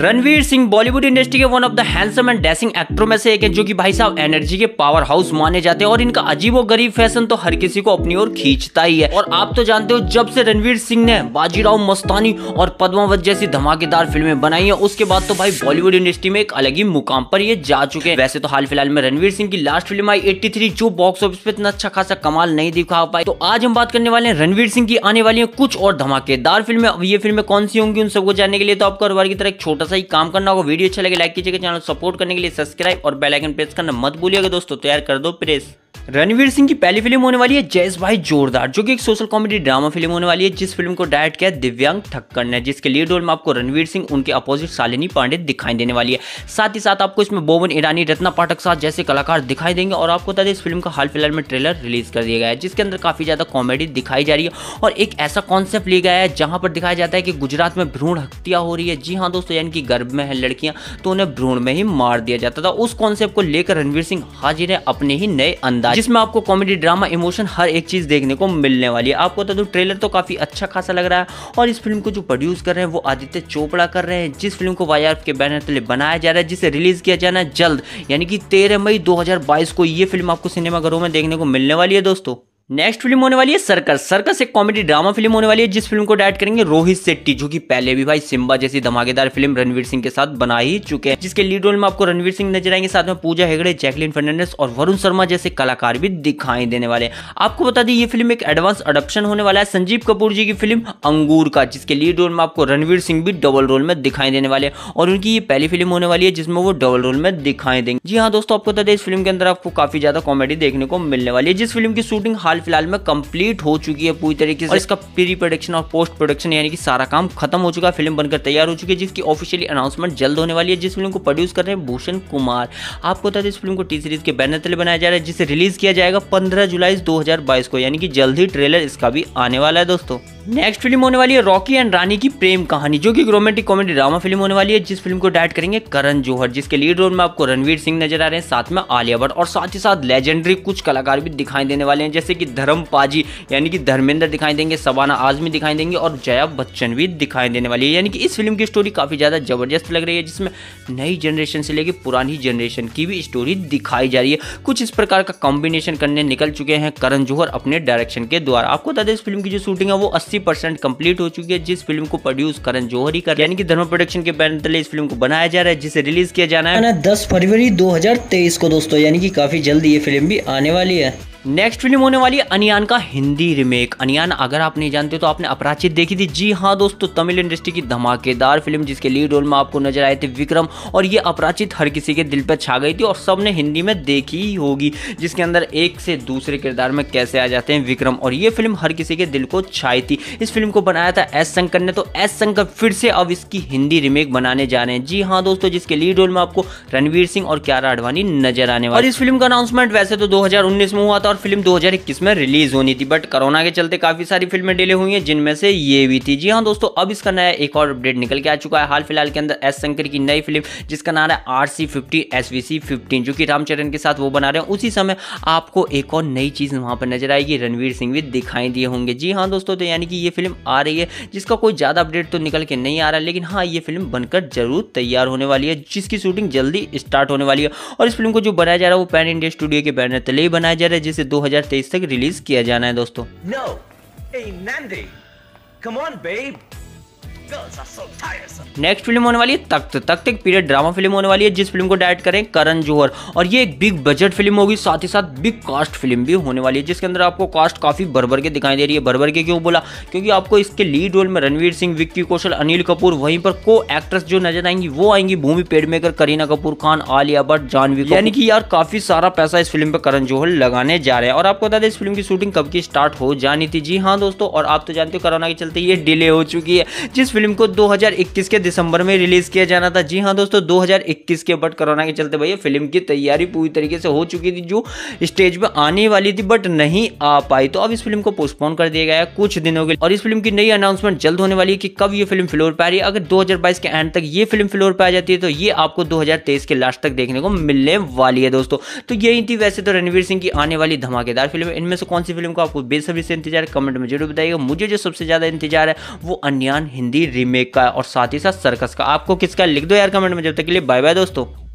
Ranveer Singh Bollywood industry के one of the handsome and dashing एक्टरों में से एक है जो कि भाई साहब एनर्जी के पावर हाउस माने जाते हैं और इनका अजीबो गरीब फैशन तो हर किसी को अपनी ओर खींचता ही है और आप तो जानते हो जब से रणवीर सिंह ने बाजीराव मस्तानी और पद्मावत जैसी धमाकेदार फिल्में बनाई है उसके बाद तो भाई बॉलीवुड इंडस्ट्री में एक अलग ही मुकाम पर ये जा चुके हैं वैसे तो हाल फिलहाल में रणवीर सिंह की लास्ट फिल्म आई एट्टी जो बॉक्स ऑफिस पे इतना अच्छा खासा कमाल नहीं दिखा पाई तो आज हम बात करने वाले हैं रणवीर सिंह की आने वाली है कुछ और धमाकेदार फिल्में अब ये फिल्में कौन सी होंगी उन सबको जानने के लिए तो आपको की तरह छोटा सा ही काम करना होगा वीडियो अच्छा लगे लाइक कीजिएगा चैनल सपोर्ट करने के लिए सब्सक्राइब और बेलाइकन प्रेस करना मत भूलिएगा दोस्तों तैयार कर दो प्रेस रणवीर सिंह की पहली फिल्म होने वाली है जयस भाई जोरदार जो कि एक सोशल कॉमेडी ड्रामा फिल्म होने वाली है जिस फिल्म को डायरेक्ट किया दिव्यांग ठक्कर ने जिसके लीड रोल में आपको रणवीर सिंह उनके अपोजिट शालिनी पांडे दिखाई देने वाली है साथ ही साथ आपको इसमें बोवन ईरानी रत्ना पाठक साथ जैसे कलाकार दिखाई देंगे और आपको बता दें इस फिल्म का हाल फिलहाल में ट्रेलर रिलीज कर दिया गया है जिसके अंदर काफी ज्यादा कॉमेडी दिखाई जा रही है और एक ऐसा कॉन्सेप्ट लिया गया है जहां पर दिखाया जाता है कि गुजरात में भ्रूण हत्या हो रही है जी हाँ दोस्तों यानी कि गर्भ में है लड़कियां तो उन्हें भ्रूण में ही मार दिया जाता था उस कॉन्सेप्ट को लेकर रणवीर सिंह हाजिर है अपने ही नए अंदाज जिसमें आपको कॉमेडी ड्रामा इमोशन हर एक चीज़ देखने को मिलने वाली है आपको बता दू ट्रेलर तो, तो काफ़ी अच्छा खासा लग रहा है और इस फिल्म को जो प्रोड्यूस कर रहे हैं वो आदित्य चोपड़ा कर रहे हैं जिस फिल्म को वाई के बैनर तले बनाया जा रहा है जिसे रिलीज़ किया जाना है जल्द यानी कि तेरह मई दो को ये फिल्म आपको सिनेमाघरों में देखने को मिलने वाली है दोस्तों नेक्स्ट फिल्म होने वाली है सर्कस सर्कस एक कॉमेडी ड्रामा फिल्म होने वाली है जिस फिल्म को डायरेक्ट करेंगे रोहित शेट्टी जो कि पहले भी भाई सिम्बा जैसी धमाकेदार फिल्म रणवीर सिंह के साथ बना ही चुके हैं जिसके लीड रोल में आपको रणवीर सिंह नजर आएंगे साथ में पूजा हेगड़े जैकलिन फर्नांडिस और वरुण शर्मा जैसे कलाकार भी दिखाई देने वाले आपको बता दें ये फिल्म एक एडवांस अडप्शन होने वाला है संजीव कपूर जी की फिल्म अंगूर का जिसके लीड रोल में आपको रणवीर सिंह भी डबल रोल में दिखाई देने वाले और उनकी ये पहली फिल्म होने वाली है जिसमें वो डबल रोल में दिखाई देंगे जी हाँ दोस्तों आपको बता दें इस फिल्म के अंदर आपको काफी ज्यादा कॉमेडी देखने को मिलने वाली है जिस फिल्म की शूटिंग हाल हाल फिलहाल में कंप्लीट हो चुकी है पूरी तरीके से इसका प्री प्रोडक्शन और पोस्ट प्रोडक्शन यानी कि सारा काम खत्म हो चुका है फिल्म बनकर तैयार हो चुकी है जिसकी ऑफिशियली अनाउंसमेंट जल्द होने वाली है जिस फिल्म को प्रोड्यूस कर रहे हैं भूषण कुमार आपको बता दें इस फिल्म को टी सीरीज के बैनर तले बनाया जा रहा है जिसे रिलीज किया जाएगा पंद्रह जुलाई दो को यानी कि जल्द ही ट्रेलर इसका भी आने वाला है दोस्तों नेक्स्ट फिल्म होने वाली है रॉकी एंड रानी की प्रेम कहानी जो कि रोमांटिक कॉमेडी ड्रामा फिल्म होने वाली है जिस फिल्म को डायरेक्ट करेंगे करण जोहर जिसके लीड रोल में आपको रणवीर सिंह नजर आ रहे हैं साथ में आलिया भट्ट और साथ ही साथ लेजेंडरी कुछ कलाकार भी दिखाई देने वाले हैं जैसे कि धर्म पाजी यानी कि धर्मेंद्र दिखाई देंगे सबाना आजमी दिखाई देंगे और जया बच्चन भी दिखाई देने वाली है यानी कि इस फिल्म की स्टोरी काफ़ी ज़्यादा जबरदस्त लग रही है जिसमें नई जनरेशन से लेकर पुरानी जनरेशन की भी स्टोरी दिखाई जा रही है कुछ इस प्रकार का कॉम्बिनेशन करने निकल चुके हैं करण जोहर अपने डायरेक्शन के द्वारा आपको बता दें इस फिल्म की जो शूटिंग है वो अस्सी सिक्सटी परसेंट कम्प्लीट हो चुकी है जिस फिल्म को प्रोड्यूस करण जोहरी कर यानी कि धर्म प्रोडक्शन के बैनर तले इस फिल्म को बनाया जा रहा है जिसे रिलीज किया जाना है दस फरवरी दो को दोस्तों यानी कि काफी जल्द ये फिल्म भी आने वाली है नेक्स्ट फिल्म होने वाली है अनियान का हिंदी रिमेक अनियान अगर आप नहीं जानते तो आपने अपराचित देखी थी जी हाँ दोस्तों तमिल इंडस्ट्री की धमाकेदार फिल्म जिसके लीड रोल में आपको नजर आए थे विक्रम और ये अपराचित हर किसी के दिल पर छा गई थी और सबने हिंदी में देखी ही होगी जिसके अंदर एक से दूसरे किरदार में कैसे आ जाते हैं विक्रम और ये फिल्म हर किसी के दिल को छाई थी इस फिल्म को बनाया था एस शंकर ने तो एस शंकर फिर से अब इसकी हिंदी रिमेक बनाने जा रहे हैं जी हाँ दोस्तों जिसके लीड रोल में आपको रणवीर सिंह और क्यारा आडवाणी नजर आने वाले और इस फिल्म का अनाउंसमेंट वैसे तो दो में हुआ था और फिल्म 2021 में रिलीज होनी थी बट कोरोना के चलते काफी सारी फिल्में डिले हुई हैं जिनमें से ये भी थी जी हाँ दोस्तों अब इसका नया एक और अपडेट निकल के आ चुका है हाल फिलहाल के अंदर एस शंकर की नई फिल्म जिसका नाम है आर सी फिफ्टी जो कि रामचरण के साथ वो बना रहे हैं उसी समय आपको एक और नई चीज़ वहां पर नजर आएगी रणवीर सिंह भी दिखाई दिए होंगे जी हाँ दोस्तों तो यानी कि ये फिल्म आ रही है जिसका कोई ज़्यादा अपडेट तो निकल के नहीं आ रहा लेकिन हाँ ये फिल्म बनकर जरूर तैयार होने वाली है जिसकी शूटिंग जल्दी स्टार्ट होने वाली है और इस फिल्म को जो बनाया जा रहा है वो पैन इंडिया स्टूडियो के बैनर तले ही बनाया जा रहा है से 2023 तक रिलीज किया जाना है दोस्तों no, hey, नेक्स्ट फिल्म होने वाली है तख्त तख्त एक पीरियड ड्रामा फिल्म होने वाली है जिस फिल्म को डायरेक्ट करें करण जोहर और ये एक बिग बजट फिल्म होगी साथ ही साथ बिग कास्ट फिल्म भी होने वाली है जिसके अंदर आपको कास्ट काफी भरभर के दिखाई दे रही है भरभर के क्यों बोला क्योंकि आपको इसके लीड रोल में रणवीर सिंह विक्की कौशल अनिल कपूर वहीं पर को एक्ट्रेस जो नजर आएंगी वो आएंगी भूमि पेडमेकर करीना कपूर खान आलिया भट्ट जानवी यानी कि यार काफी सारा पैसा इस फिल्म पर करण जोहर लगाने जा रहे हैं और आपको बता दें इस फिल्म की शूटिंग कब की स्टार्ट हो जानी थी जी हाँ दोस्तों और आप तो जानते हो कोरोना के चलते ये डिले हो चुकी है जिस फिल्म को 2021 के दिसंबर में रिलीज किया जाना था जी हाँ दोस्तों 2021 के बट कोरोना के चलते भैया फिल्म की तैयारी पूरी तरीके से हो चुकी थी जो स्टेज पर आने वाली थी बट नहीं आ पाई तो अब इस फिल्म को पोस्टपोन कर दिया गया कुछ दिनों के और इस फिल्म की नई अनाउंसमेंट जल्द होने वाली है कि कब ये फिल्म फ्लोर पर आ रही है अगर दो के एंड तक ये फिल्म फ्लोर पर आ जाती है तो ये आपको दो के लास्ट तक देखने को मिलने वाली है दोस्तों तो यही थी वैसे तो रणवीर सिंह की आने वाली धमाकेदार फिल्म इनमें से कौन सी फिल्म को आपको बेसब्री से इंतजार कमेंट में जरूर बताइएगा मुझे जो सबसे ज्यादा इंतजार है वो अन्यान हिंदी रीमेक का और साथ ही साथ सर्कस का आपको किसका लिख दो यार कमेंट में जब तक के लिए बाय बाय दोस्तों